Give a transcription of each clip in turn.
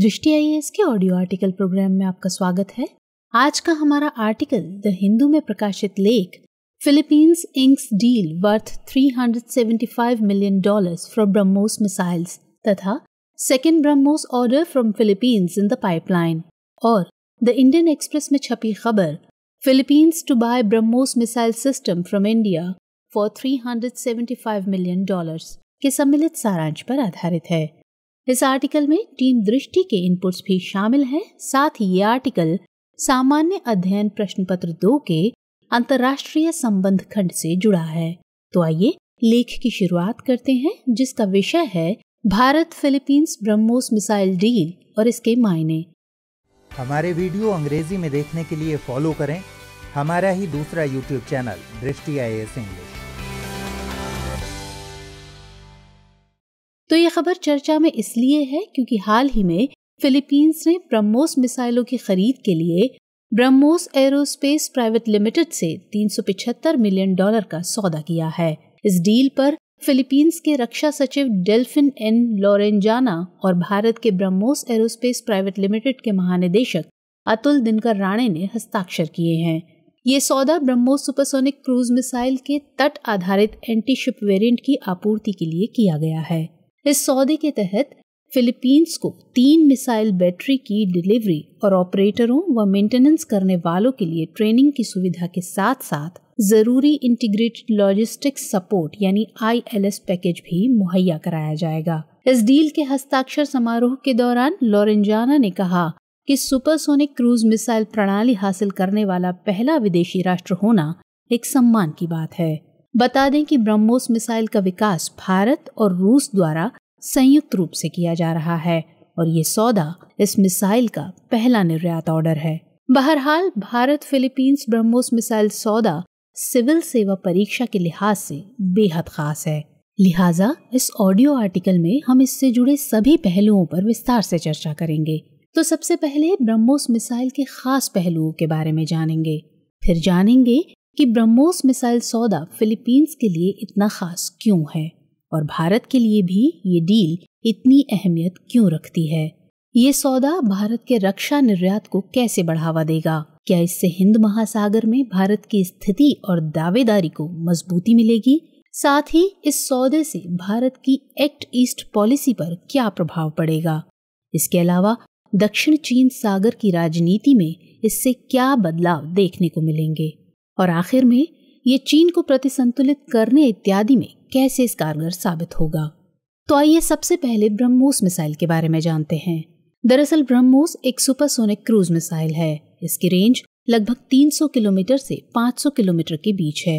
दृष्टि एस के audio article programme में आपका स्वागत है आज का हमारा आर्टिकल द हिंदू में प्रकाशित लेख Philippines inks deal worth 375 million dollars from BrahMos missiles तथा second BrahMos order from Philippines in the pipeline और द इंडियन एक्सप्रेस में छपी खबर Philippines to buy BrahMos missile system from India for 375 million dollars के सम्मिलित सारांश पर आधारित है इस आर्टिकल में टीम दृष्टि के इनपुट्स भी शामिल हैं साथ ही ये आर्टिकल सामान्य अध्ययन प्रश्न पत्र दो के अंतर्राष्ट्रीय संबंध खंड से जुड़ा है तो आइए लेख की शुरुआत करते हैं जिसका विषय है Bharat Philippines BrahMos missile deal और इसके मायने हमारे वीडियो अंग्रेजी में देखने के लिए फॉलो करें हमारा ही दूसरा यूट्यूब चैनल दृष्टि आई इंग्लिश तो ये खबर चर्चा में इसलिए है क्योंकि हाल ही में फिलीपींस ने ब्रह्मोस मिसाइलों की खरीद के लिए ब्रह्मोस एरोस्पेस प्राइवेट लिमिटेड से 375 मिलियन डॉलर का सौदा किया है इस डील पर फिलीपींस के रक्षा सचिव डेल्फिन एन लोरेंजाना और भारत के ब्रह्मोस एरोस्पेस प्राइवेट लिमिटेड के महानिदेशक अतुल दिनकर राणे ने हस्ताक्षर किए हैं ये सौदा ब्रह्मोस सुपरसोनिक क्रूज मिसाइल के तट आधारित एंटी शिप वेरिएंट की आपूर्ति के लिए किया गया है इस सौदे के तहत फिलीपींस को तीन मिसाइल बैटरी की डिलीवरी और ऑपरेटरों व मेंटेनेंस करने वालों के लिए ट्रेनिंग की सुविधा के साथ साथ जरूरी इंटीग्रेटेड लॉजिस्टिक्स सपोर्ट यानी आईएलएस पैकेज भी मुहैया कराया जाएगा इस डील के हस्ताक्षर समारोह के दौरान लॉरेंजाना ने कहा कि सुपरसोनिक क्रूज मिसाइल प्रणाली हासिल करने वाला पहला विदेशी राष्ट्र होना एक सम्मान की बात है बता दें कि ब्रह्मोस मिसाइल का विकास भारत और रूस द्वारा संयुक्त रूप से किया जा रहा है और ये सौदा इस मिसाइल का पहला निर्यात ऑर्डर है बहरहाल भारत फिलीपींस ब्रह्मोस मिसाइल सौदा सिविल सेवा परीक्षा के लिहाज से बेहद खास है लिहाजा इस ऑडियो आर्टिकल में हम इससे जुड़े सभी पहलुओं पर विस्तार से चर्चा करेंगे तो सबसे पहले ब्रह्मोस मिसाइल के खास पहलुओं के बारे में जानेंगे फिर जानेंगे कि ब्रह्मोस मिसाइल सौदा फिलीपींस के लिए इतना खास क्यों है और भारत के लिए भी ये डील इतनी अहमियत क्यों रखती है ये सौदा भारत के रक्षा निर्यात को कैसे बढ़ावा देगा क्या इससे हिंद महासागर में भारत की स्थिति और दावेदारी को मजबूती मिलेगी साथ ही इस सौदे से भारत की एक्ट ईस्ट पॉलिसी पर क्या प्रभाव पड़ेगा इसके अलावा दक्षिण चीन सागर की राजनीति में इससे क्या बदलाव देखने को मिलेंगे और आखिर में ये चीन को प्रतिसंतुलित करने इत्यादि में कैसे इस कारगर साबित होगा तो आइए सबसे पहले ब्रह्मोस मिसाइल के बारे में जानते हैं दरअसल ब्रह्मोस एक सुपरसोनिक क्रूज मिसाइल है इसकी रेंज लगभग 300 किलोमीटर से 500 किलोमीटर के बीच है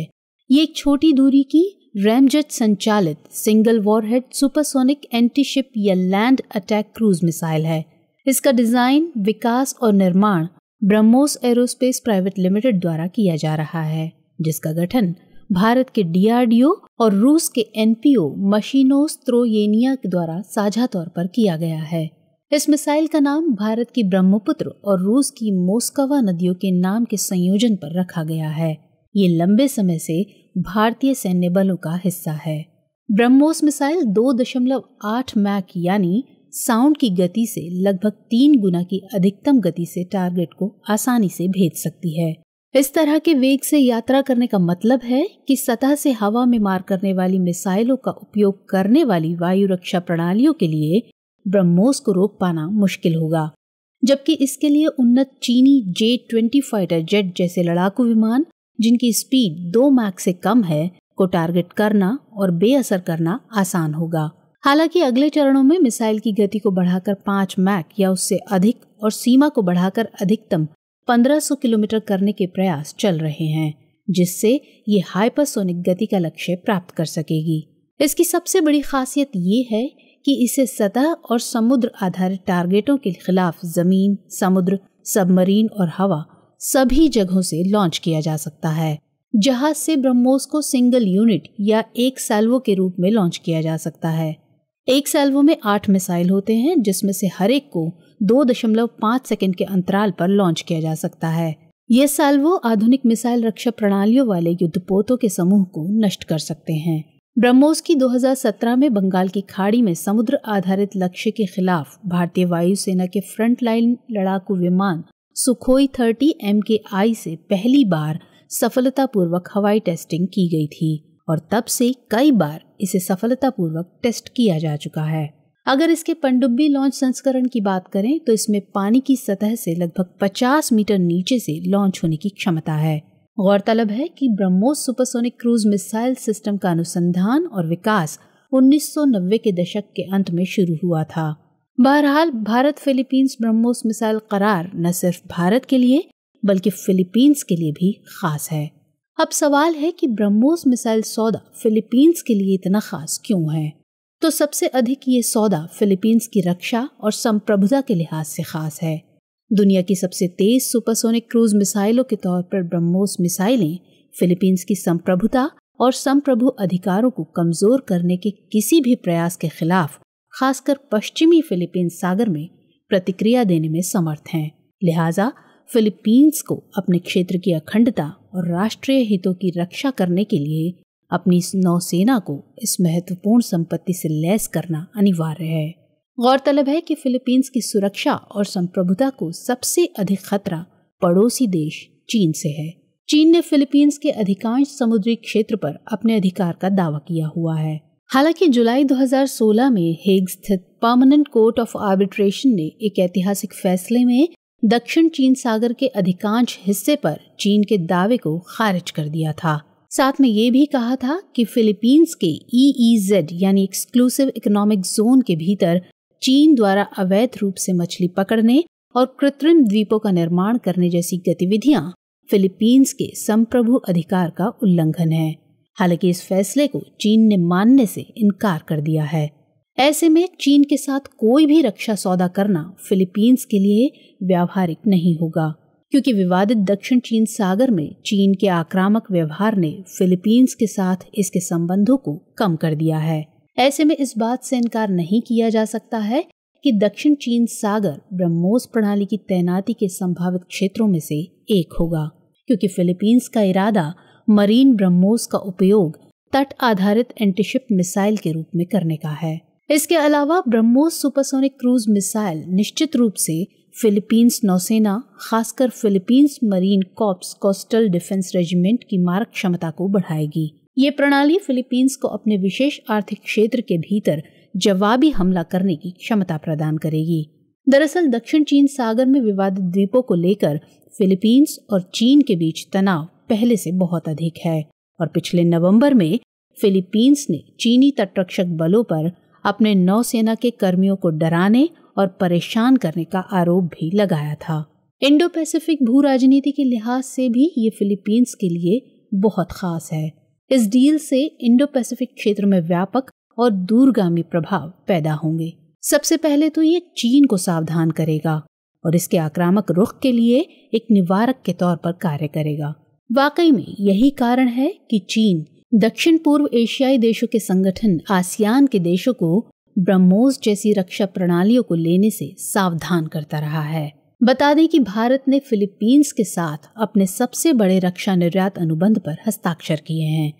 ये एक छोटी दूरी की रैमजेट संचालित सिंगल वॉरहेड सुपरसोनिक एंटीशिप या लैंड अटैक क्रूज मिसाइल है इसका डिजाइन विकास और निर्माण ब्रह्मोस एरोस्पेस प्राइवेट लिमिटेड द्वारा किया जा रहा है जिसका गठन भारत के डीआरडीओ और रूस के एनपीओ मशीनो के द्वारा साझा तौर पर किया गया है इस मिसाइल का नाम भारत की ब्रह्मपुत्र और रूस की मोस्कवा नदियों के नाम के संयोजन पर रखा गया है ये लंबे समय से भारतीय सैन्य बलों का हिस्सा है ब्रह्मोस मिसाइल 2.8 मैक यानी साउंड की गति से लगभग तीन गुना की अधिकतम गति से टारगेट को आसानी से भेज सकती है इस तरह के वेग से यात्रा करने का मतलब है कि सतह से हवा में मार करने वाली मिसाइलों का उपयोग करने वाली वायु रक्षा प्रणालियों के लिए ब्रह्मोस को रोक पाना मुश्किल होगा जबकि इसके लिए उन्नत चीनी जे ट्वेंटी फाइटर जेट जैसे लड़ाकू विमान जिनकी स्पीड दो मैक से कम है को टारगेट करना और बेअसर करना आसान होगा हालांकि अगले चरणों में मिसाइल की गति को बढ़ाकर पांच मैक या उससे अधिक और सीमा को बढ़ाकर अधिकतम 1500 किलोमीटर करने के प्रयास चल रहे हैं जिससे ये हाइपरसोनिक गति का लक्ष्य प्राप्त कर सकेगी इसकी सबसे बड़ी खासियत ये है कि इसे सतह और समुद्र आधारित टारगेटों के खिलाफ जमीन समुद्र सबमरीन और हवा सभी जगहों से लॉन्च किया जा सकता है जहाज से ब्रह्मोस को सिंगल यूनिट या एक सैल्वो के रूप में लॉन्च किया जा सकता है एक सेल्वो में आठ मिसाइल होते हैं जिसमें से हर एक को दो दशमलव पाँच सेकेंड के अंतराल पर लॉन्च किया जा सकता है ये सेल्वो आधुनिक मिसाइल रक्षा प्रणालियों वाले युद्धपोतों के समूह को नष्ट कर सकते हैं ब्रह्मोस की 2017 में बंगाल की खाड़ी में समुद्र आधारित लक्ष्य के खिलाफ भारतीय वायुसेना के फ्रंट लाइन लड़ाकू विमान सुखोई थर्टी एम के आई से पहली बार सफलतापूर्वक हवाई टेस्टिंग की गई थी और तब से कई बार इसे सफलतापूर्वक टेस्ट किया जा चुका है अगर इसके पनडुब्बी लॉन्च संस्करण की बात करें तो इसमें पानी की सतह से लगभग 50 मीटर नीचे से लॉन्च होने की क्षमता है गौरतलब है कि BrahMos supersonic cruise missile system का अनुसंधान और विकास 1990 के दशक के अंत में शुरू हुआ था बहरहाल भारत फिलीपींस ब्रह्मोस मिसाइल करार न सिर्फ भारत के लिए बल्कि फिलीपींस के लिए भी खास है अब सवाल है कि ब्रह्मोस मिसाइल सौदा फिलीपींस के लिए इतना खास क्यों है तो सबसे अधिक ये सौदा फिलीपींस की रक्षा और संप्रभुता के लिहाज से खास है दुनिया की सबसे तेज सुपरसोनिक क्रूज मिसाइलों के तौर पर ब्रह्मोस मिसाइलें फिलीपींस की संप्रभुता और संप्रभु अधिकारों को कमजोर करने के किसी भी प्रयास के खिलाफ खासकर पश्चिमी फिलीपींस सागर में प्रतिक्रिया देने में समर्थ हैं लिहाजा फिलीपींस को अपने क्षेत्र की अखंडता और राष्ट्रीय हितों की रक्षा करने के लिए अपनी नौसेना को इस महत्वपूर्ण संपत्ति से लैस करना अनिवार्य है गौरतलब है कि फिलीपींस की सुरक्षा और संप्रभुता को सबसे अधिक खतरा पड़ोसी देश चीन से है चीन ने फिलीपींस के अधिकांश समुद्री क्षेत्र पर अपने अधिकार का दावा किया हुआ है हालांकि जुलाई 2016 में हेग स्थित परमानेंट कोर्ट ऑफ आर्बिट्रेशन ने एक ऐतिहासिक फैसले में दक्षिण चीन सागर के अधिकांश हिस्से पर चीन के दावे को खारिज कर दिया था साथ में ये भी कहा था कि फिलीपींस के ईईजेड e e यानी एक्सक्लूसिव इकोनॉमिक जोन के भीतर चीन द्वारा अवैध रूप से मछली पकड़ने और कृत्रिम द्वीपों का निर्माण करने जैसी गतिविधियां फिलीपींस के संप्रभु अधिकार का उल्लंघन है हालांकि इस फैसले को चीन ने मानने से इनकार कर दिया है ऐसे में चीन के साथ कोई भी रक्षा सौदा करना फिलीपींस के लिए व्यावहारिक नहीं होगा क्योंकि विवादित दक्षिण चीन सागर में चीन के आक्रामक व्यवहार ने फिलीपींस के साथ इसके संबंधों को कम कर दिया है ऐसे में इस बात से इनकार नहीं किया जा सकता है कि दक्षिण चीन सागर ब्रह्मोस प्रणाली की तैनाती के संभावित क्षेत्रों में से एक होगा क्योंकि फिलीपींस का इरादा मरीन ब्रह्मोस का उपयोग तट आधारित एंटीशिप मिसाइल के रूप में करने का है इसके अलावा ब्रह्मोस सुपरसोनिक क्रूज मिसाइल निश्चित रूप से फिलीपींस नौसेना खासकर Philippines marine corps coastal defence regiment की मारक क्षमता को बढ़ाएगी ये प्रणाली फिलीपींस को अपने विशेष आर्थिक क्षेत्र के भीतर जवाबी हमला करने की क्षमता प्रदान करेगी दरअसल दक्षिण चीन सागर में विवादित द्वीपों को लेकर फिलीपींस और चीन के बीच तनाव पहले से बहुत अधिक है और पिछले नवंबर में फिलीपींस ने चीनी तटरक्षक बलों पर अपने नौसेना के कर्मियों को डराने और परेशान करने का आरोप भी लगाया था इंडो पैसिफिक भू राजनीति के लिहाज से भी ये फिलीपींस के लिए बहुत खास है इस डील से इंडो पैसिफिक क्षेत्र में व्यापक और दूरगामी प्रभाव पैदा होंगे सबसे पहले तो ये चीन को सावधान करेगा और इसके आक्रामक रुख के लिए एक निवारक के तौर पर कार्य करेगा वाकई में यही कारण है कि चीन दक्षिण पूर्व एशियाई देशों के संगठन आसियान के देशों को ब्रह्मोस जैसी रक्षा प्रणालियों को लेने से सावधान करता रहा है बता दें कि भारत ने फिलीपींस के साथ अपने सबसे बड़े रक्षा निर्यात अनुबंध पर हस्ताक्षर किए हैं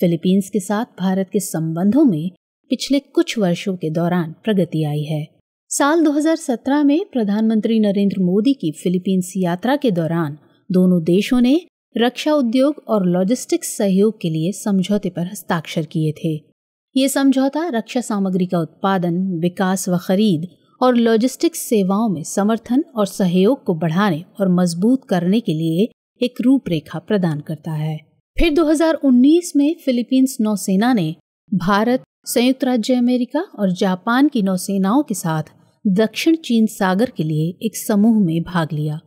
फिलीपींस के साथ भारत के संबंधों में पिछले कुछ वर्षों के दौरान प्रगति आई है साल 2017 में प्रधानमंत्री नरेंद्र मोदी की फिलीपींस यात्रा के दौरान दोनों देशों ने रक्षा उद्योग और लॉजिस्टिक्स सहयोग के लिए समझौते पर हस्ताक्षर किए थे ये समझौता रक्षा सामग्री का उत्पादन विकास व खरीद और लॉजिस्टिक्स सेवाओं में समर्थन और सहयोग को बढ़ाने और मजबूत करने के लिए एक रूपरेखा प्रदान करता है फिर 2019 में फिलीपींस नौसेना ने भारत संयुक्त राज्य अमेरिका और जापान की नौसेनाओं के साथ दक्षिण चीन सागर के लिए एक समूह में भाग लिया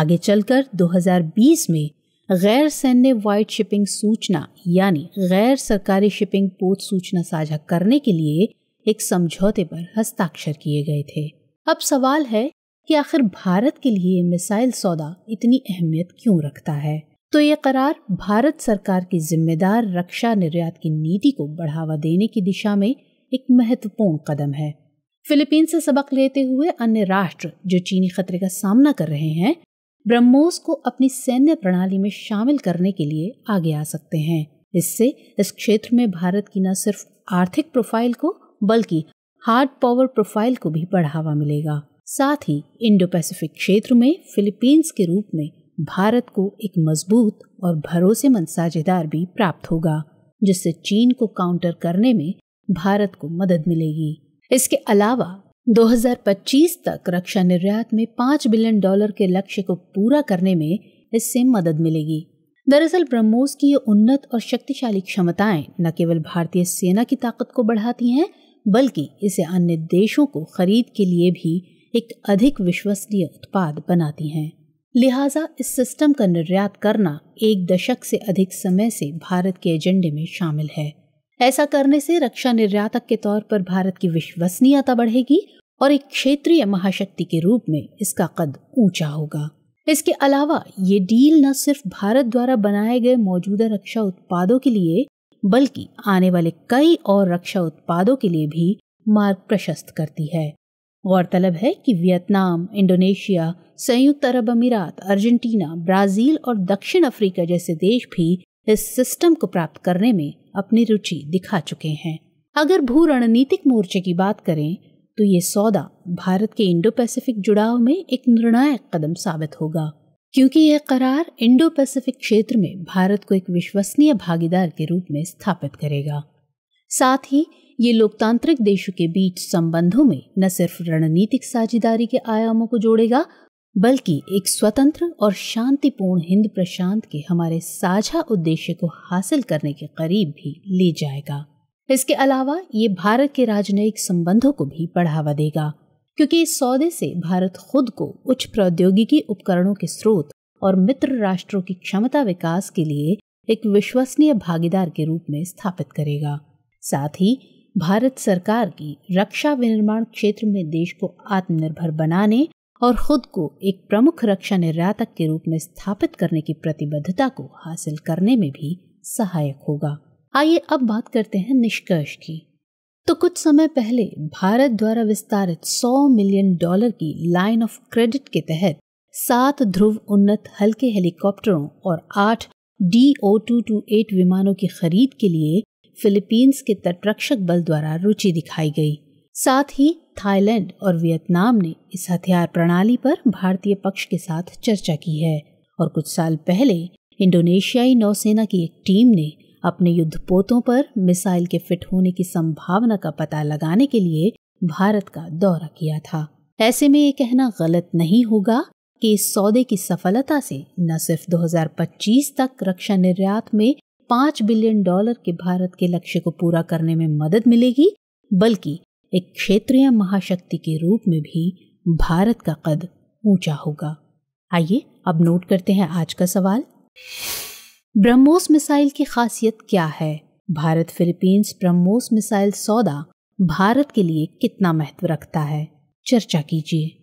आगे चलकर 2020 में गैर सैन्य वाइट शिपिंग सूचना यानी गैर सरकारी शिपिंग पोत सूचना साझा करने के लिए एक समझौते पर हस्ताक्षर किए गए थे अब सवाल है कि आखिर भारत के लिए मिसाइल सौदा इतनी अहमियत क्यों रखता है तो ये करार भारत सरकार की जिम्मेदार रक्षा निर्यात की नीति को बढ़ावा देने की दिशा में एक महत्वपूर्ण कदम है फिलीपींस से सबक लेते हुए अन्य राष्ट्र जो चीनी खतरे का सामना कर रहे हैं ब्रह्मोस को अपनी सैन्य प्रणाली में शामिल करने के लिए आगे आ सकते हैं इससे इस क्षेत्र में भारत की न सिर्फ आर्थिक प्रोफाइल को बल्कि हार्ड पावर प्रोफाइल को भी बढ़ावा मिलेगा साथ ही इंडो पैसिफिक क्षेत्र में फिलीपींस के रूप में भारत को एक मजबूत और भरोसेमंद साझेदार भी प्राप्त होगा जिससे चीन को काउंटर करने में भारत को मदद मिलेगी इसके अलावा 2025 तक रक्षा निर्यात में पाँच बिलियन डॉलर के लक्ष्य को पूरा करने में इससे मदद मिलेगी दरअसल ब्रह्मोस की ये उन्नत और शक्तिशाली क्षमताएं न केवल भारतीय सेना की ताकत को बढ़ाती हैं बल्कि इसे अन्य देशों को खरीद के लिए भी एक अधिक विश्वसनीय उत्पाद बनाती हैं लिहाजा इस सिस्टम का निर्यात करना एक दशक से अधिक समय से भारत के एजेंडे में शामिल है ऐसा करने से रक्षा निर्यातक के तौर पर भारत की विश्वसनीयता बढ़ेगी और एक क्षेत्रीय महाशक्ति के रूप में इसका कद ऊंचा होगा इसके अलावा ये डील न सिर्फ भारत द्वारा बनाए गए मौजूदा रक्षा उत्पादों के लिए बल्कि आने वाले कई और रक्षा उत्पादों के लिए भी मार्ग प्रशस्त करती है गौरतलब है कि वियतनाम इंडोनेशिया संयुक्त अरब अमीरात अर्जेंटीना ब्राजील और दक्षिण अफ्रीका जैसे देश भी इस सिस्टम को प्राप्त करने में अपनी रुचि दिखा चुके हैं अगर भू रणनीतिक मोर्चे की बात करें तो ये सौदा भारत के इंडो पैसिफिक जुड़ाव में एक निर्णायक कदम साबित होगा क्योंकि यह करार इंडो पैसिफिक क्षेत्र में भारत को एक विश्वसनीय भागीदार के रूप में स्थापित करेगा साथ ही ये लोकतांत्रिक देशों के बीच संबंधों में न सिर्फ रणनीतिक साझेदारी के आयामों को जोड़ेगा बल्कि एक स्वतंत्र और शांतिपूर्ण हिंद प्रशांत के हमारे साझा उद्देश्य को हासिल करने के करीब भी ले जाएगा इसके अलावा ये भारत के राजनयिक संबंधों को भी बढ़ावा देगा क्योंकि इस सौदे से भारत खुद को उच्च प्रौद्योगिकी उपकरणों के स्रोत और मित्र राष्ट्रों की क्षमता विकास के लिए एक विश्वसनीय भागीदार के रूप में स्थापित करेगा साथ ही भारत सरकार की रक्षा विनिर्माण क्षेत्र में देश को आत्मनिर्भर बनाने और खुद को एक प्रमुख रक्षा निर्यातक के रूप में स्थापित करने की प्रतिबद्धता को हासिल करने में भी सहायक होगा आइए अब बात करते हैं निष्कर्ष की तो कुछ समय पहले भारत द्वारा विस्तारित 100 मिलियन डॉलर की लाइन ऑफ क्रेडिट के तहत सात ध्रुव उन्नत हल्के हेलीकॉप्टरों और आठ D O two two eight विमानों की खरीद के लिए फिलीपींस के तटरक्षक बल द्वारा रुचि दिखाई गई साथ ही थाईलैंड और वियतनाम ने इस हथियार प्रणाली पर भारतीय पक्ष के साथ चर्चा की है और कुछ साल पहले इंडोनेशियाई नौसेना की एक टीम ने अपने युद्धपोतों पर मिसाइल के फिट होने की संभावना का पता लगाने के लिए भारत का दौरा किया था ऐसे में ये कहना गलत नहीं होगा कि इस सौदे की सफलता से न सिर्फ 2025 तक रक्षा निर्यात में पाँच बिलियन डॉलर के भारत के लक्ष्य को पूरा करने में मदद मिलेगी बल्कि एक क्षेत्रीय महाशक्ति के रूप में भी भारत का कद ऊंचा होगा आइए अब नोट करते हैं आज का सवाल ब्रह्मोस मिसाइल की खासियत क्या है भारत फिलीपींस ब्रह्मोस मिसाइल सौदा भारत के लिए कितना महत्व रखता है चर्चा कीजिए